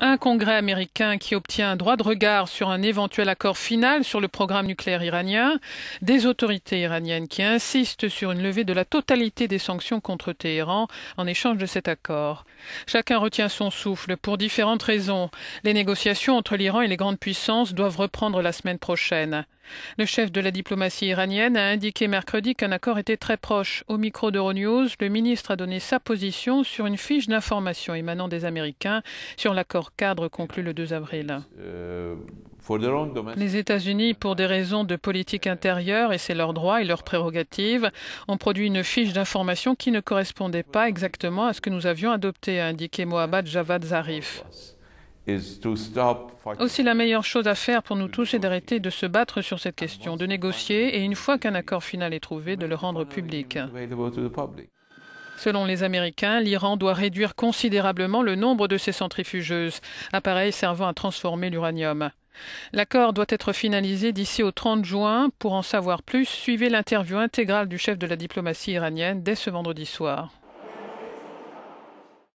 Un Congrès américain qui obtient un droit de regard sur un éventuel accord final sur le programme nucléaire iranien, des autorités iraniennes qui insistent sur une levée de la totalité des sanctions contre Téhéran en échange de cet accord. Chacun retient son souffle pour différentes raisons. Les négociations entre l'Iran et les grandes puissances doivent reprendre la semaine prochaine. Le chef de la diplomatie iranienne a indiqué mercredi qu'un accord était très proche. Au micro d'Euronews, le ministre a donné sa position sur une fiche d'information émanant des Américains sur l'accord cadre conclu le 2 avril. Euh, Les États-Unis, pour des raisons de politique intérieure, et c'est leur droit et leur prérogative, ont produit une fiche d'information qui ne correspondait pas exactement à ce que nous avions adopté, a indiqué Mohamed Javad Zarif. Aussi, la meilleure chose à faire pour nous tous est d'arrêter de se battre sur cette question, de négocier et, une fois qu'un accord final est trouvé, de le rendre public. Selon les Américains, l'Iran doit réduire considérablement le nombre de ses centrifugeuses, appareils servant à transformer l'uranium. L'accord doit être finalisé d'ici au 30 juin. Pour en savoir plus, suivez l'interview intégrale du chef de la diplomatie iranienne dès ce vendredi soir.